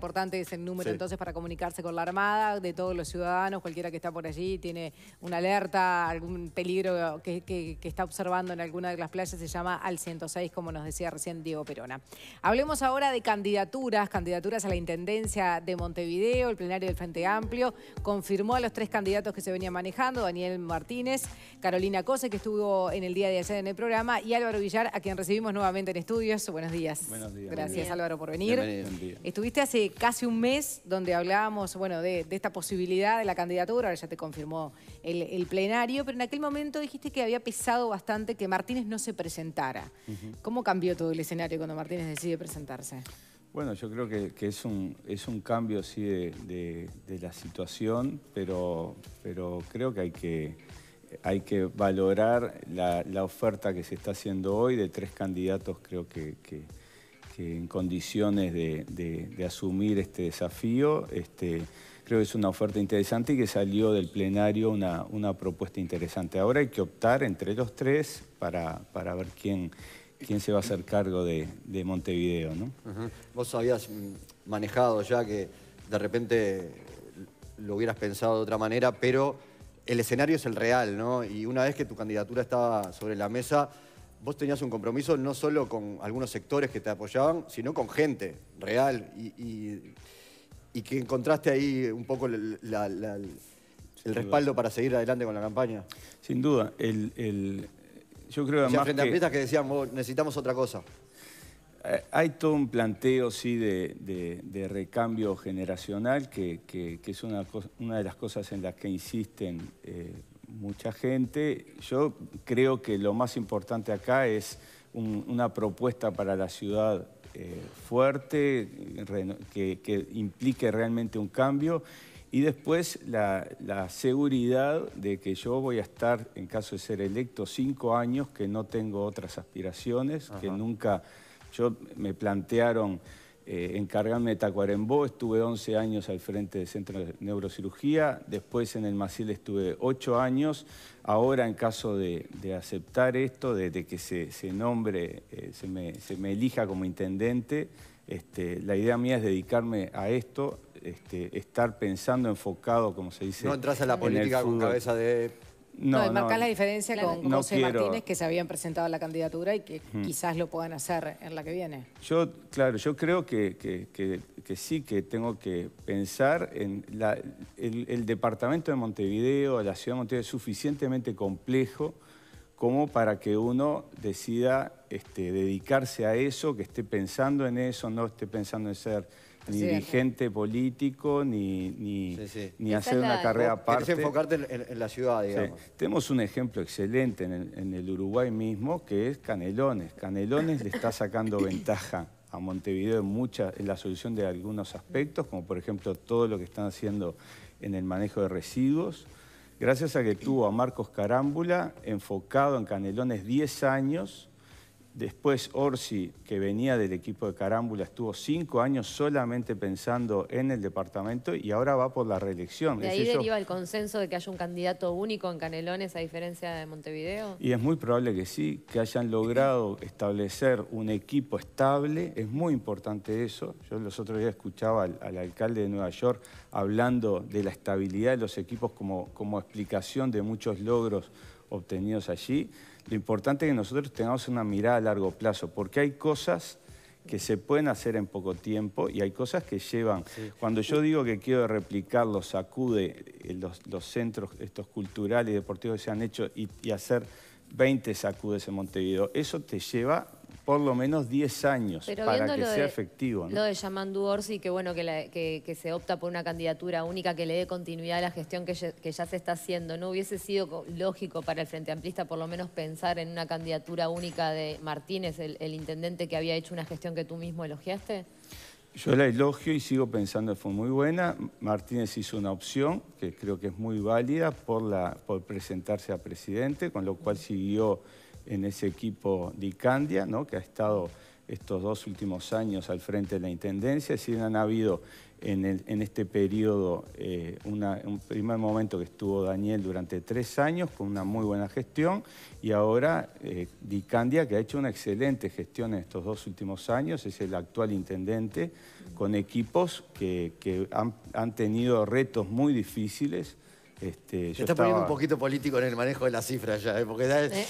importante es el número entonces para comunicarse con la Armada, de todos los ciudadanos, cualquiera que está por allí tiene una alerta, algún peligro que, está observando en alguna de las playas, se llama al 106, como nos decía recién Diego Perona. Hablemos ahora de candidaturas, candidaturas a la Intendencia de Montevideo, el plenario del Frente Amplio confirmó a los tres candidatos que se venían manejando, Daniel Martínez, Carolina Cose, que estuvo en el día de ayer en el programa, y Álvaro Villar, a quien recibimos nuevamente en estudios. Buenos días. Gracias, Álvaro, por venir. Estuviste hace casi un mes donde hablábamos, bueno, de, esta posibilidad de la candidatura, ahora ya te confirmó el, plenario, pero en aquel momento dijiste que había pesado bastante que Martínez no se presentara. ¿Cómo cambió todo el escenario cuando Martínez decide presentarse? Bueno, yo creo que, es, un, cambio, así de, la situación, pero, creo que hay que valorar la, oferta que se está haciendo hoy de tres candidatos, creo que, en condiciones de, asumir este desafío. Este, creo que es una oferta interesante y que salió del plenario una, una propuesta interesante. Ahora hay que optar entre los tres para, para ver quién, quién se va a hacer cargo de, Montevideo. ¿no? Vos habías mm, manejado ya que de repente lo hubieras pensado de otra manera, pero el escenario es el real, ¿no? Y una vez que tu candidatura estaba sobre la mesa vos tenías un compromiso no solo con algunos sectores que te apoyaban, sino con gente real y, que encontraste ahí un poco el respaldo para seguir adelante con la campaña. Sin duda, el, el yo creo además que... decían, necesitamos otra cosa. Eh, hay todo un planteo, sí, de, recambio generacional, que, es una, una, de las cosas en las que insisten eh, mucha gente. Yo creo que lo más importante acá es una propuesta para la ciudad eh, fuerte, que, implique realmente un cambio. Y después la, seguridad de que yo voy a estar, en caso de ser electo, cinco años, que no tengo otras aspiraciones, que nunca... Yo me plantearon eh, encargarme de Tacuarembó, estuve 11 años al frente del Centro de Neurocirugía, después en el Maciel estuve 8 años, ahora en caso de, aceptar esto, de, que se, nombre, eh, se, me, elija como intendente, este, la idea mía es dedicarme a esto, este, estar pensando enfocado, como se dice. No entras a la política con cabeza de no, de la diferencia con José Martínez, que se habían presentado a la candidatura y que quizás lo puedan hacer en la que viene. Yo, claro, yo creo que, sí que tengo que pensar en el, departamento de Montevideo, la ciudad de Montevideo, es suficientemente complejo como para que uno decida este, dedicarse a eso, que esté pensando en eso, no esté pensando en ser ni dirigente político, ni, ni, hacer una carrera aparte. enfocarte en, la ciudad, digamos. Tenemos un ejemplo excelente en el, en Uruguay mismo, que es Canelones. Canelones le está sacando ventaja a Montevideo en, en la solución de algunos aspectos, como por ejemplo todo lo que están haciendo en el manejo de residuos. Gracias a que tuvo a Marcos Carámbula enfocado en Canelones 10 años Después Orsi, que venía del equipo de Carámbula, estuvo cinco años solamente pensando en el departamento y ahora va por la reelección. ¿De ahí deriva el consenso de que haya un candidato único en Canelones a diferencia de Montevideo? Y es muy probable que sí, que hayan logrado establecer un equipo estable. Es muy importante eso. Yo los otros días escuchaba al, alcalde de Nueva York hablando de la estabilidad de los equipos como explicación de muchos logros obtenidos allí. Lo importante es que nosotros tengamos una mirada a largo plazo, porque hay cosas que se pueden hacer en poco tiempo y hay cosas que llevan. Cuando yo digo que quiero replicar eh, los sacudes, los, centros estos culturales y deportivos que se han hecho y, y hacer 20 sacudes en Montevideo, eso te lleva por lo menos 10 años para que sea efectivo. ¿no? Lo de llamando Orsi, que bueno, que, se opta por una candidatura única que le dé continuidad a la gestión que ya, se está haciendo, ¿no hubiese sido lógico para el Frente Amplista por lo menos pensar en una candidatura única de Martínez, el, intendente que había hecho una gestión que tú mismo elogiaste? Yo la elogio y sigo pensando que fue muy buena. Martínez hizo una opción que creo que es muy válida por, la, por presentarse a presidente, con lo cual siguió en ese equipo Dicandia, ¿no? que ha estado estos dos últimos años al frente de la Intendencia, si han habido en, este periodo eh, un primer momento que estuvo Daniel durante tres años con una muy buena gestión y ahora eh, Dicandia que ha hecho una excelente gestión en estos dos últimos años, es el actual intendente con equipos que, han tenido retos muy difíciles este, está poniendo un poquito político en el manejo de las cifras ya, ¿eh? porque ya eh,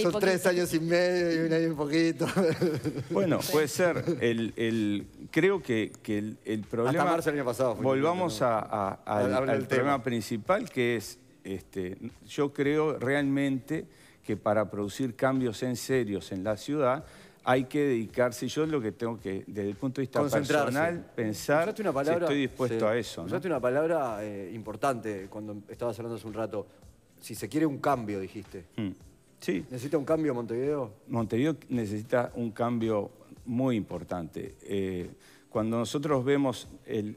son tres años y medio y un año y poquito. Bueno, puede ser. El, creo que, el, problema... año pasado. Volvamos al, tema principal, que es, este, yo creo realmente que para producir cambios en serios en la ciudad hay que dedicarse. Yo lo que tengo que, desde el punto de vista personal, pensar una estoy dispuesto a eso. una palabra eh, importante cuando estabas hablando hace un rato. Si se quiere un cambio, dijiste. Hmm. Sí. ¿Necesita un cambio Montevideo? Montevideo necesita un cambio muy importante. Eh, cuando nosotros vemos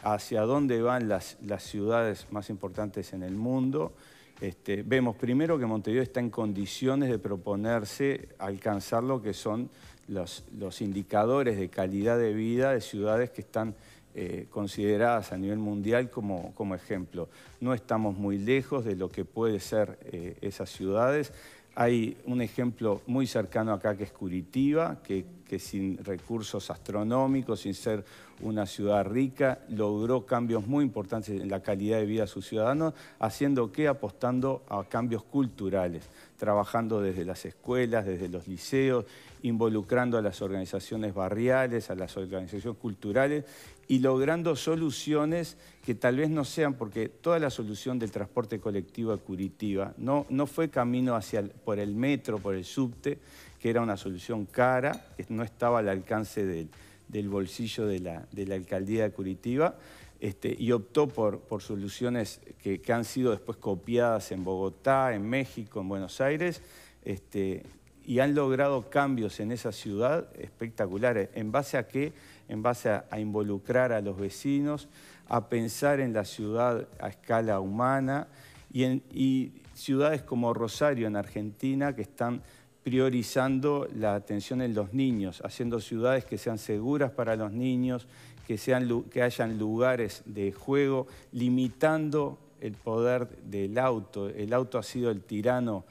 hacia dónde van las, las ciudades más importantes en el mundo, este, vemos primero que Montevideo está en condiciones de proponerse alcanzar lo que son los, indicadores de calidad de vida de ciudades que están eh, consideradas a nivel mundial como, ejemplo. No estamos muy lejos de lo que puede ser eh, esas ciudades. Hay un ejemplo muy cercano acá que es Curitiba, que, que, sin recursos astronómicos, sin ser una ciudad rica, logró cambios muy importantes en la calidad de vida de sus ciudadanos, haciendo que apostando a cambios culturales trabajando desde las escuelas, desde los liceos, involucrando a las organizaciones barriales, a las organizaciones culturales y logrando soluciones que tal vez no sean, porque toda la solución del transporte colectivo a Curitiba no, fue camino hacia por el metro, por el subte, que era una solución cara, que no estaba al alcance del, bolsillo de la, de la alcaldía de Curitiba, este, y optó por, soluciones que, han sido después copiadas en Bogotá, en México, en Buenos Aires, este, y han logrado cambios en esa ciudad espectaculares. ¿En base a qué? En base a, involucrar a los vecinos, a pensar en la ciudad a escala humana y, en, y ciudades como Rosario en Argentina que están priorizando la atención en los niños, haciendo ciudades que sean seguras para los niños, que, sean, que hayan lugares de juego, limitando el poder del auto. El auto ha sido el tirano,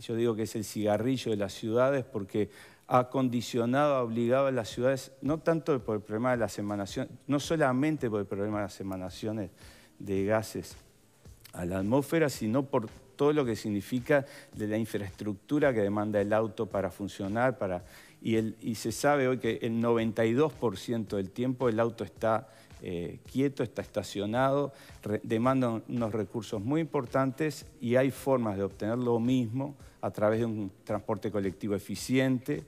yo digo que es el cigarrillo de las ciudades porque ha condicionado, ha obligado a las ciudades, no tanto por el problema de las emanaciones, no solamente por el problema de las emanaciones de gases a la atmósfera, sino por todo lo que significa de la infraestructura que demanda el auto para funcionar, para y, se sabe hoy que el 92% del tiempo el auto está eh, quieto, está estacionado, demanda unos recursos muy importantes y hay formas de obtener lo mismo a través de un transporte colectivo eficiente,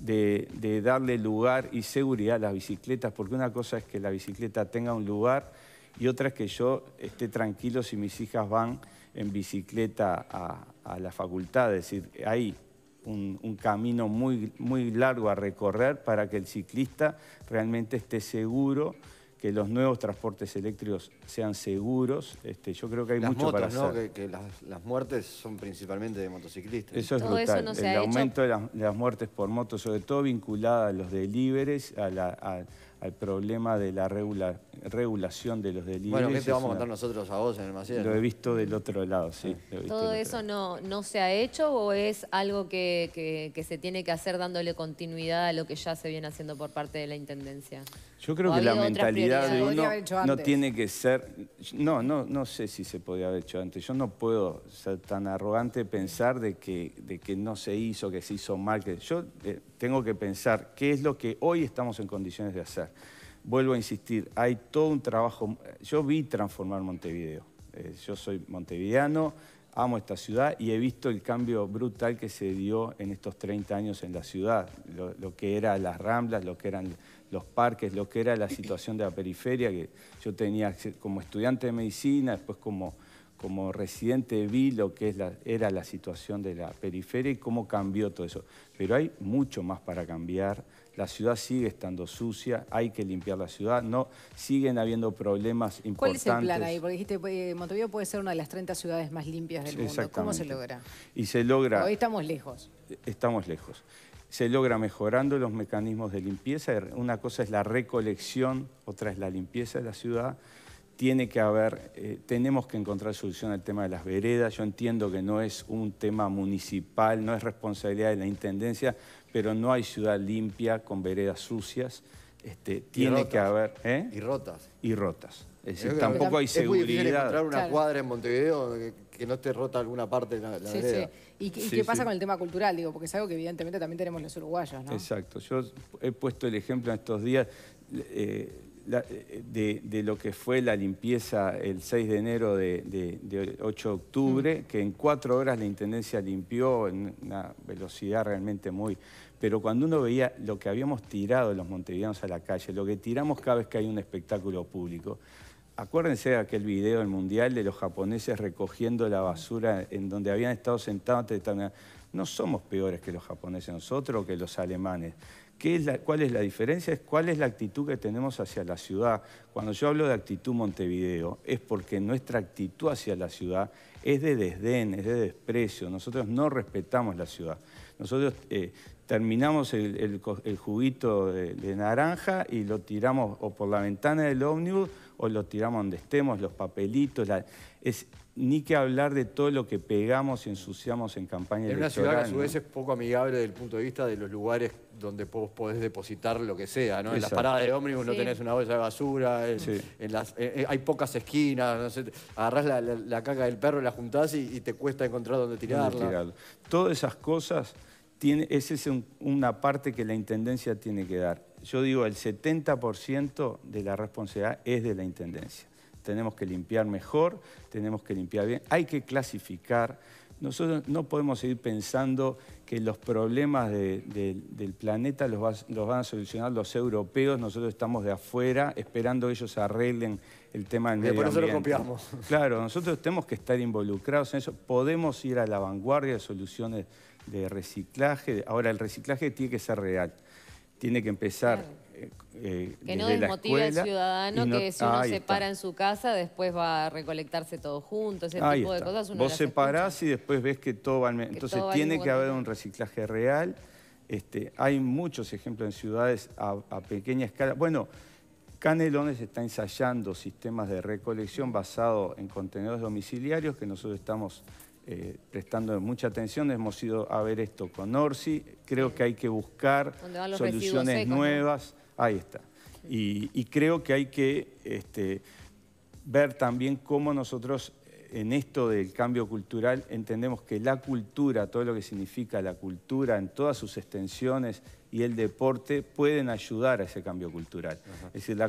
de, darle lugar y seguridad a las bicicletas, porque una cosa es que la bicicleta tenga un lugar y otra es que yo esté tranquilo si mis hijas van en bicicleta a, a la facultad, es decir, ahí un, camino muy, muy largo a recorrer para que el ciclista realmente esté seguro que los nuevos transportes eléctricos sean seguros. Este, yo creo que hay mucho para ¿no? hacer. Que, las, muertes son principalmente de motociclistas. Eso es brutal. el aumento de, las, muertes por moto, sobre todo vinculada a los delíberes, a la... A, al problema de la regulación de los delitos. Bueno, ¿qué te vamos a contar nosotros a vos en el Maciel? Lo he visto del otro lado, sí. ¿Todo eso no, se ha hecho o es algo que se tiene que hacer dándole continuidad a lo que ya se viene haciendo por parte de la Intendencia? Yo creo que la mentalidad de uno no tiene que ser... No, no, no sé si se podía haber hecho antes. Yo no puedo ser tan arrogante pensar de que, de que no se hizo, que se hizo mal. Que yo eh, tengo que pensar qué es lo que hoy estamos en condiciones de hacer. Vuelvo a insistir, hay todo un trabajo... Yo vi transformar Montevideo. Eh, yo soy montevideano, amo esta ciudad y he visto el cambio brutal que se dio en estos 30 años en la ciudad, lo, que eran las ramblas, lo que eran los parques, lo que era la situación de la periferia, que yo tenía como estudiante de medicina, después como, como residente vi lo que es era la situación de la periferia y cómo cambió todo eso. Pero hay mucho más para cambiar la ciudad sigue estando sucia, hay que limpiar la ciudad, no siguen habiendo problemas importantes. ¿Cuál es el plan ahí? Porque dijiste, eh, Montevideo puede ser una de las 30 ciudades más limpias del mundo. ¿Cómo se logra? Y se logra... Hoy estamos lejos. Eh, estamos lejos. Se logra mejorando los mecanismos de limpieza. Er, una cosa es la recolección, otra es la limpieza de la ciudad tiene que haber, eh, tenemos que encontrar solución al tema de las veredas. Yo entiendo que no es un tema municipal, no es responsabilidad de la Intendencia, pero no hay ciudad limpia con veredas sucias. Este, tiene que haber... ¿eh? Y rotas. Y rotas. Es decir, tampoco hay seguridad. Es encontrar una cuadra en Montevideo que, no esté rota alguna parte de la, sí, Sí. ¿Y, qué, pasa con el tema cultural? Digo, porque es algo que evidentemente también tenemos los uruguayos, Exacto. Yo he puesto el ejemplo en estos días eh, de, lo que fue la limpieza el 6 de enero de, 8 de octubre, mm. que en cuatro horas la Intendencia limpió en una velocidad realmente muy, pero cuando uno veía lo que habíamos tirado los montevideanos a la calle, lo que tiramos cada vez que hay un espectáculo público, acuérdense de aquel video del Mundial de los japoneses recogiendo la basura en donde habían estado sentados. No somos peores que los japoneses nosotros o que los alemanes. ¿Cuál es la diferencia? cuál es la actitud que tenemos hacia la ciudad. Cuando yo hablo de actitud Montevideo, es porque nuestra actitud hacia la ciudad es de desdén, es de desprecio. Nosotros no respetamos la ciudad. Nosotros eh, terminamos el, el, juguito de, de naranja y lo tiramos o por la ventana del ómnibus o lo tiramos donde estemos, los papelitos, es ni que hablar de todo lo que pegamos y ensuciamos en campaña electoral. En una ciudad que a su vez es poco amigable desde el punto de vista de los lugares donde podés depositar lo que sea, ¿no? En las paradas de ómnibus no tenés una bolsa de basura, en, las, eh, eh, hay pocas esquinas, agarrás la, la, caca del perro, la juntás y, te cuesta encontrar dónde tirarla. Todas esas cosas, esa es una parte que la Intendencia tiene que dar yo digo, el 70% de la responsabilidad es de la Intendencia. Tenemos que limpiar mejor, tenemos que limpiar bien, hay que clasificar. Nosotros no podemos seguir pensando que los problemas del planeta los, van a solucionar los europeos, nosotros estamos de afuera esperando que ellos arreglen el tema del medio copiamos. Claro, nosotros tenemos que estar involucrados en eso, podemos ir a la vanguardia de soluciones de reciclaje, ahora el reciclaje tiene que ser real tiene que empezar eh, eh, que no desmotiva al ciudadano que si uno se para en su casa después va a recolectarse todo junto, ese tipo de cosas. Vos separás y después ves que todo va al Entonces tiene que haber un reciclaje real. Este, hay muchos ejemplos en ciudades a, a, pequeña escala. Bueno, Canelones está ensayando sistemas de recolección basados en contenedores domiciliarios que nosotros estamos eh, prestando mucha atención, hemos ido a ver esto con Orsi, creo que hay que buscar soluciones nuevas, ahí está. Y, creo que hay que este, ver también cómo nosotros en esto del cambio cultural entendemos que la cultura, todo lo que significa la cultura en todas sus extensiones y el deporte pueden ayudar a ese cambio cultural.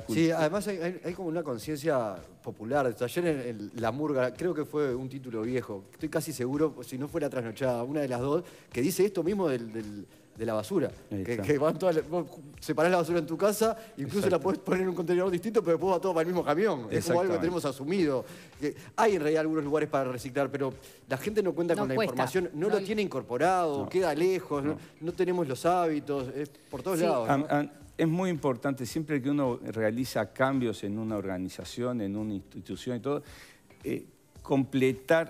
sí, además hay, como una conciencia popular. Ayer en, La Murga, creo que fue un título viejo, estoy casi seguro, si no fuera trasnochada, una de las dos, que dice esto mismo del de la basura. Que, van separás la basura en tu casa, incluso la puedes poner en un contenedor distinto, pero después va todo para el mismo camión. Es algo que tenemos asumido. hay en realidad algunos lugares para reciclar, pero la gente no cuenta con la información, no, lo tiene incorporado, queda lejos, no. tenemos los hábitos, es por todos lados. es muy importante, siempre que uno realiza cambios en una organización, en una institución y todo, eh, completar,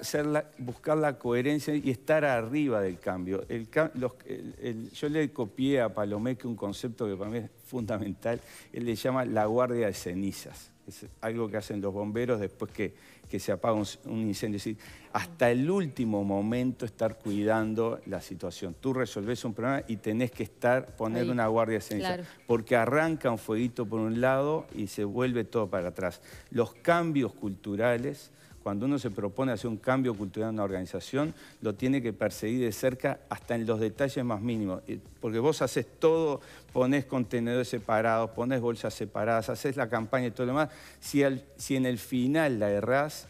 buscar la coherencia y estar arriba del cambio. yo le copié a Palomeque un concepto que para mí es fundamental. Él le llama la guardia de cenizas. Es algo que hacen los bomberos después que, se apaga un, incendio. Es decir, hasta el último momento estar cuidando la situación. Tú resolvés un problema y tenés que estar, poner una guardia de cenizas Porque arranca un fueguito por un lado y se vuelve todo para atrás. Los cambios culturales cuando uno se propone hacer un cambio cultural en una organización, lo tiene que perseguir de cerca hasta en los detalles más mínimos. Porque vos haces todo, pones contenedores separados, pones bolsas separadas, haces la campaña y todo lo demás. Si, si en el final la errás,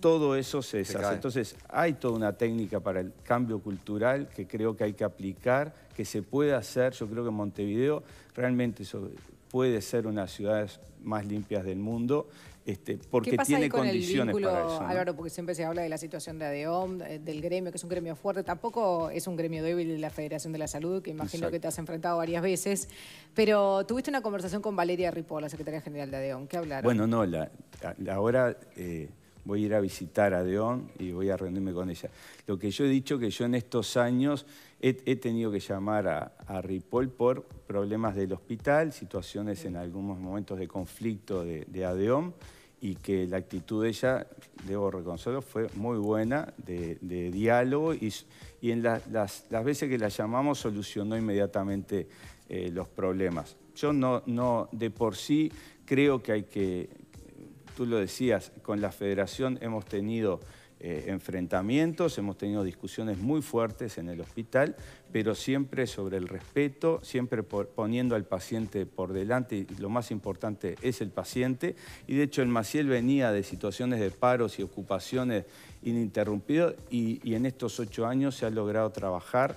todo eso se deshace. Entonces, hay toda una técnica para el cambio cultural que creo que hay que aplicar, que se puede hacer. Yo creo que Montevideo realmente eso puede ser una de las ciudades más limpias del mundo este, porque tiene condiciones el Álvaro, porque siempre se habla de la situación de ADEOM, del gremio, que es un gremio fuerte, tampoco es un gremio débil de la Federación de la Salud, que imagino que te has enfrentado varias veces, pero tuviste una conversación con Valeria Ripoll, la secretaria general de ADEOM, ¿qué hablaron? Bueno, no, ahora eh, voy a ir a visitar a ADEOM y voy a reunirme con ella. Lo que yo he dicho que yo en estos años he, tenido que llamar a, Ripoll por problemas del hospital, situaciones en algunos momentos de conflicto de, de ADEOM, y que la actitud de ella, debo reconocerlo, fue muy buena de, diálogo y, y en las, veces que la llamamos solucionó inmediatamente eh, los problemas. Yo no, no, de por sí creo que hay que, tú lo decías, con la federación hemos tenido eh, enfrentamientos, hemos tenido discusiones muy fuertes en el hospital, pero siempre sobre el respeto, siempre poniendo al paciente por delante y lo más importante es el paciente. Y de hecho el Maciel venía de situaciones de paros y ocupaciones ininterrumpidas y, en estos ocho años se ha logrado trabajar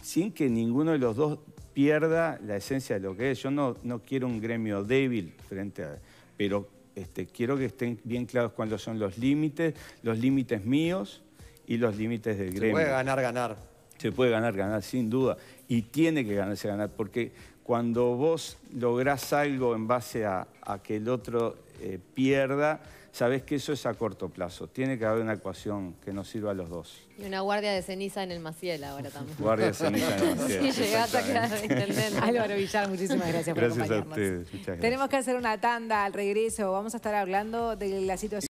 sin que ninguno de los dos pierda la esencia de lo que es. Yo no, no quiero un gremio débil frente a... Pero este, quiero que estén bien claros cuáles son los límites, los límites míos y los límites del gremio. Se puede ganar, ganar. Se puede ganar, ganar, sin duda. Y tiene que ganarse, ganar, porque cuando vos lográs algo en base a, que el otro eh, pierda, Sabes que eso es a corto plazo. Tiene que haber una ecuación que nos sirva a los dos. Y una guardia de ceniza en el Maciel ahora también. guardia de ceniza en el Maciel. Sí, llegás a intendente. Álvaro Villar, muchísimas gracias, por acompañarnos. Gracias a ustedes. Tenemos que hacer una tanda al regreso. Vamos a estar hablando de la situación.